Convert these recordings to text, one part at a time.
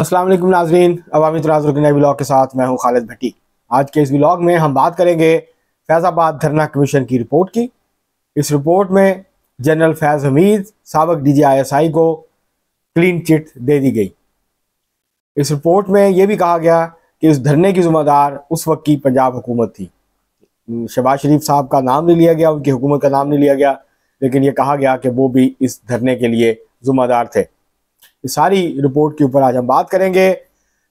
असलम नाजरीन अवामी नए ब्लॉग के साथ मैं हूं खालिद भट्टी आज के इस ब्लॉग में हम बात करेंगे फैज़ाबाद धरना कमीशन की रिपोर्ट की इस रिपोर्ट में जनरल फैज़ हमीद सबक डी जी को क्लीन चिट दे दी गई इस रिपोर्ट में यह भी कहा गया कि इस धरने की जिम्मेदार उस वक्त की पंजाब हुकूमत थी शबाज शरीफ साहब का नाम नहीं लिया गया उनकी हुकूमत का नाम नहीं लिया गया लेकिन ये कहा गया कि वो भी इस धरने के लिए जुम्मेदार थे इस सारी रिपोर्ट के ऊपर आज हम बात करेंगे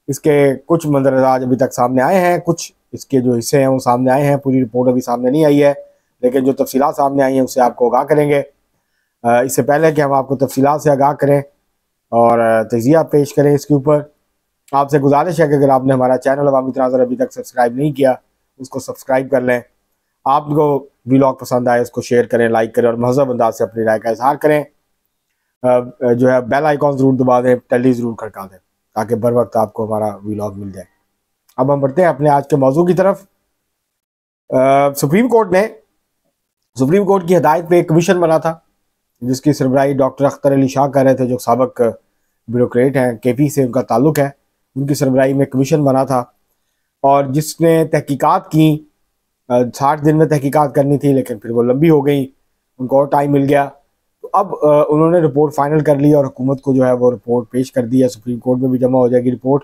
इसके कुछ मंदरजाज अभी तक सामने आए हैं कुछ इसके जो हिस्से हैं वो सामने आए हैं पूरी रिपोर्ट अभी सामने नहीं आई है लेकिन जो तफसी सामने आई हैं उसे आपको आगाह करेंगे इससे पहले कि हम आपको तफसी से आगाह करें और तजिया पेश करें इसके ऊपर आपसे गुजारिश है कि अगर आपने हमारा चैनल अवामी तनाजर अभी तक सब्सक्राइब नहीं किया उसको सब्सक्राइब कर लें आपको ब्लॉग पसंद आए उसको शेयर करें लाइक करें और महजब अंदाज से अपनी राय का इजहार करें जो है बेल आइकॉन ज़रूर दबा दें टली ज़रूर खड़का दें ताकि बर वक्त आपको हमारा वीलॉग मिल जाए अब हम बढ़ते हैं अपने आज के मौजू की तरफ आ, सुप्रीम कोर्ट ने सुप्रीम कोर्ट की हदायत पे एक कमीशन बना था जिसकी सरबराही डॉक्टर अख्तर अली शाह कर रहे थे जो सबक ब्यूरोट हैं के से उनका ताल्लुक है उनकी सरबराही में कमीशन बना था और जिसने तहकीकात की साठ दिन में तहकीकात करनी थी लेकिन फिर वो लंबी हो गई उनको और टाइम मिल गया अब उन्होंने रिपोर्ट फाइनल कर ली और हुकूमत को जो है वो रिपोर्ट पेश कर दी है सुप्रीम कोर्ट में भी जमा हो जाएगी रिपोर्ट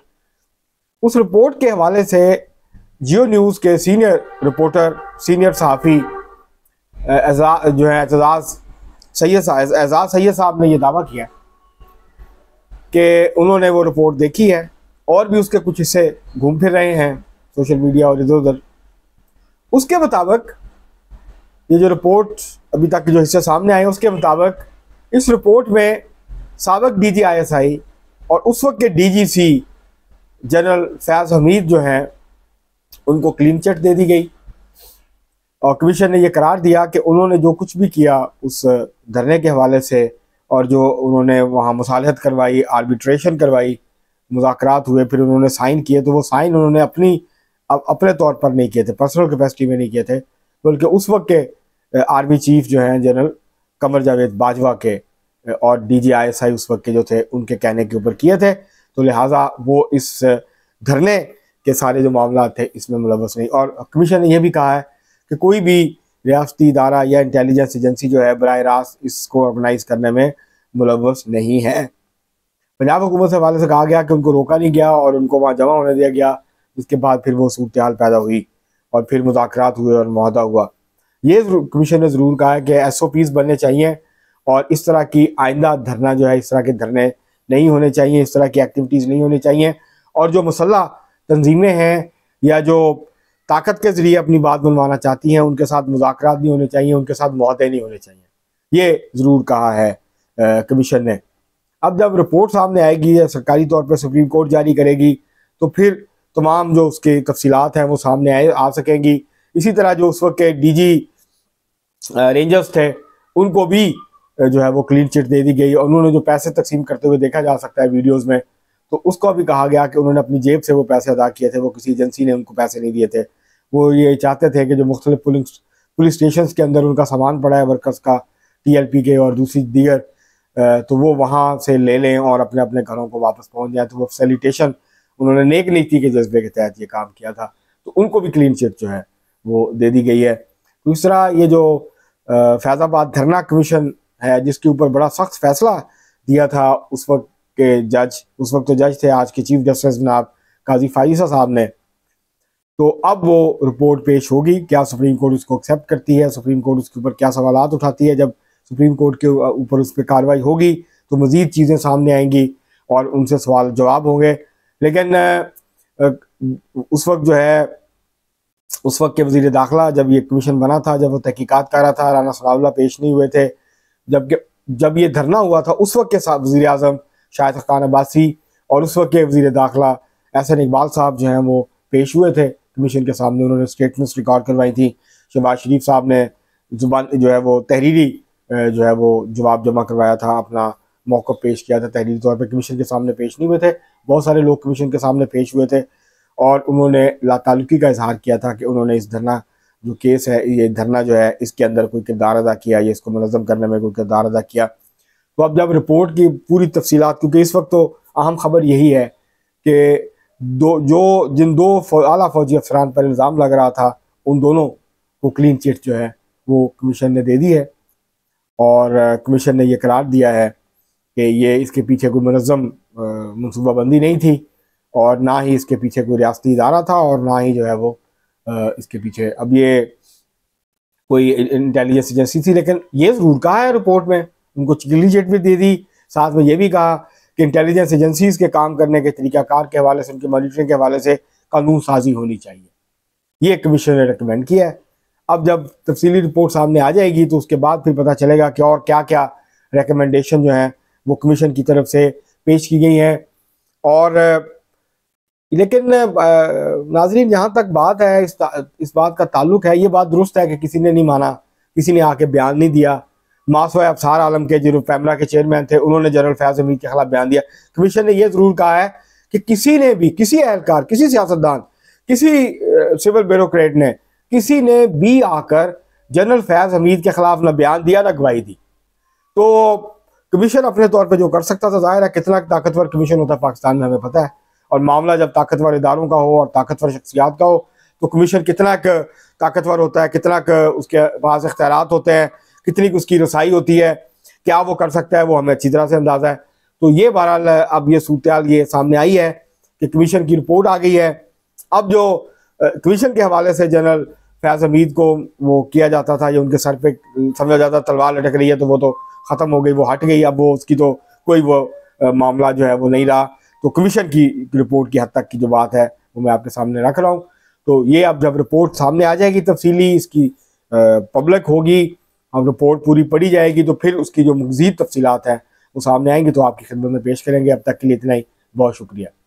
उस रिपोर्ट के हवाले से जियो न्यूज़ के सीनियर रिपोर्टर सीनियर सहाफ़ी जो है एजाज़ सैयद साहब एजाज सैद साहब ने यह दावा किया कि उन्होंने वो रिपोर्ट देखी है और भी उसके कुछ हिस्से घूम फिर रहे हैं सोशल मीडिया और इधर उधर उसके मुताबिक ये जो रिपोर्ट अभी तक जो हिस्सा सामने आए उसके मुताबिक इस रिपोर्ट में सबक D G I S I और उस वक्त के D G C general Faiz Hameed जो हैं उनको क्लीन चिट दे दी गई और कमीशन ने यह करार दिया कि उन्होंने जो कुछ भी किया उस धरने के हवाले से और जो उन्होंने वहाँ मुसालहत करवाई आर्बिट्रेशन करवाई मुजाकर हुए फिर उन्होंने साइन किए तो वो साइन उन्होंने अपनी अपने तौर पर नहीं किए थे पर्सनल कैपेसिटी में नहीं किए थे बल्कि उस वक्त के आर्मी चीफ जो हैं जनरल कमर जावेद बाजवा के और D G I S I उस वक्त के जो थे उनके कहने के ऊपर किए थे तो लिहाजा वो इस धरने के सारे जो मामला थे इसमें मुलवस नहीं और कमीशन ने यह भी कहा है कि कोई भी रियाती इदारा या इंटेलिजेंस एजेंसी जो है बर रास्त इसको ऑर्गेनाइज करने में मुलवस नहीं है पंजाब हुकूमत से हवाले से कहा गया कि उनको रोका नहीं गया और उनको वहाँ जमा होने दिया गया जिसके बाद फिर वो सूरत हाल पैदा हुई और फिर मुजाकर हुए और माहदा हुआ ये कमीशन ने ज़रूर कहा है कि एस ओ पीज बनने चाहिए और इस तरह की आइंदा धरना जो है इस तरह के धरने नहीं होने चाहिए इस तरह की एक्टिविटीज़ नहीं होनी चाहिए और जो मुसल्ह तंजीमें हैं या जो ताकत के ज़रिए अपनी बात बनवाना चाहती हैं उनके साथ मुजाकर नहीं होने चाहिए उनके साथ मुहदे नहीं होने चाहिए ये ज़रूर कहा है कमीशन ने अब जब रिपोर्ट सामने आएगी या सरकारी तौर पर सुप्रीम कोर्ट जारी करेगी तो फिर तमाम जो उसके तफसीत हैं वो सामने आए आ सकेंगी इसी तरह जो उस वक्त के डी जी रेंजर्स थे उनको भी जो है वो क्लीन चिट दे दी गई और उन्होंने जो पैसे तकसीम करते हुए देखा जा सकता है वीडियोज़ में तो उसको भी कहा गया कि उन्होंने अपनी जेब से वो पैसे अदा किए थे वो किसी एजेंसी ने उनको पैसे नहीं दिए थे वो ये चाहते थे कि जो मुख्तलिफ पुलिस पुलिस स्टेशन के अंदर उनका सामान पड़ा है वर्कर्स का टी के और दूसरी दीगर तो वो वहाँ से ले लें और अपने अपने घरों को वापस पहुँच जाए तो वो सैलिटेशन उन्होंने नेक नीति के जज्बे के तहत ये काम किया था तो उनको भी क्लीन चिट जो है वो दे दी गई है दूसरा ये जो फैज़ाबाद धरना कमीशन है जिसके ऊपर बड़ा सख्त फैसला दिया था उस वक्त के जज उस वक्त तो जज थे आज के चीफ जस्टिस जनाब काजी फाइजा साहब ने तो अब वो रिपोर्ट पेश होगी क्या सुप्रीम कोर्ट उसको एक्सेप्ट करती है सुप्रीम कोर्ट उसके ऊपर क्या सवाल उठाती है जब सुप्रीम कोर्ट के ऊपर उस पर कार्रवाई होगी तो मज़ीद चीज़ें सामने आएंगी और उनसे सवाल जवाब होंगे लेकिन उस वक्त जो है उस वक्त के वजीर दाखिला जब ये कमीशन बना था जब वो तहकीकत कर रहा था राना सलाउल्ला पेश नहीं हुए थे जब जब ये धरना हुआ था उस वक्त के साथ वजी अजम शाहिद खान अब्बासी और उस वक्त के वजीर दाखिला एहसन इकबाल साहब जो हैं वो पेश हुए थे कमीशन के सामने उन्होंने स्टेटमेंट्स रिकॉर्ड करवाई थी शहबाज शरीफ साहब ने जुबान जो है वो तहरीरी जो है वो जवाब जमा करवाया था अपना मौक़ पेश किया था तहरीरी तौर पर कमीशन के सामने पेश नहीं हुए थे बहुत सारे लोग कमीशन के सामने पेश हुए थे और उन्होंने लातालुकी का इजहार किया था कि उन्होंने इस धरना जो केस है ये धरना जो है इसके अंदर कोई किरदार अदा किया या इसको मनज़म करने में कोई किरदार अदा किया तो अब जब रिपोर्ट की पूरी तफसीत क्योंकि इस वक्त तो अहम खबर यही है कि दो जो जिन दो अला फौजी अफसरान पर इल्ज़ाम लग रहा था उन दोनों को क्लीन चिट जो है वो कमीशन ने दे दी है और कमीशन ने यह करार दिया है कि ये इसके पीछे कोई मनज़म मनसूबाबंदी नहीं थी और ना ही इसके पीछे कोई रियासती इदारा था और ना ही जो है वो इसके पीछे अब ये कोई इंटेलिजेंस एजेंसी थी लेकिन ये ज़रूर कहा है रिपोर्ट में उनको चिकली जेट भी दे दी साथ में ये भी कहा कि इंटेलिजेंस एजेंसीज के काम करने के तरीक़ाकार के हवाले से उनके मॉनिटरिंग के हवाले से कानून साजी होनी चाहिए ये कमीशन ने रिकमेंड किया है अब जब तफसीली रिपोर्ट सामने आ जाएगी तो उसके बाद फिर पता चलेगा कि और क्या क्या रिकमेंडेशन जो हैं वो कमीशन की तरफ से पेश की गई हैं और लेकिन नाजरीन जहां तक बात है इस, इस बात का ताल्लुक है ये बात दुरुस्त है कि किसी ने नहीं माना किसी ने आके बयान नहीं दिया मासवा अफसार आलम के जो पैमरा के चेयरमैन थे उन्होंने जनरल फैज हमीद के खिलाफ बयान दिया कमीशन ने यह जरूर कहा है कि किसी ने भी किसी एहलकार किसी सियासतदान किसी सिविल ब्यूरोक्रेट ने किसी ने भी आकर जनरल फैज हमीद के खिलाफ ना बयान दिया ना गवाही दी तो कमीशन अपने तौर पर जो कर सकता था जाहिर है कितना ताकतवर कमीशन होता है पाकिस्तान में हमें पता है और मामला जब ताकतवर इदारों का हो और ताकतवर शख्सियात का हो तो कमीशन कितना एक ताकतवर होता है कितना उसके पास अख्तियार होते हैं कितनी उसकी रसाई होती है क्या वो कर सकता है वो हमें अच्छी तरह से अंदाज़ा है तो ये बहरहाल अब ये सूरत ये सामने आई है कि कमीशन की रिपोर्ट आ गई है अब जो कमीशन के हवाले से जनरल फैज़ हमीद को वो किया जाता था या उनके सर पे समझा जाता तलवार लटक रही है तो वो तो ख़त्म हो गई वो हट गई अब वो उसकी तो कोई वो मामला जो है वो नहीं रहा तो कमीशन की रिपोर्ट की हद तक की जो बात है वो मैं आपके सामने रख रहा हूँ तो ये अब जब रिपोर्ट सामने आ जाएगी तफसीली इसकी पब्लिक होगी अब रिपोर्ट पूरी पड़ी जाएगी तो फिर उसकी जो मजीद तफसीत हैं वो सामने आएंगी तो आपकी खिदमत में पेश करेंगे अब तक के लिए इतना ही बहुत शुक्रिया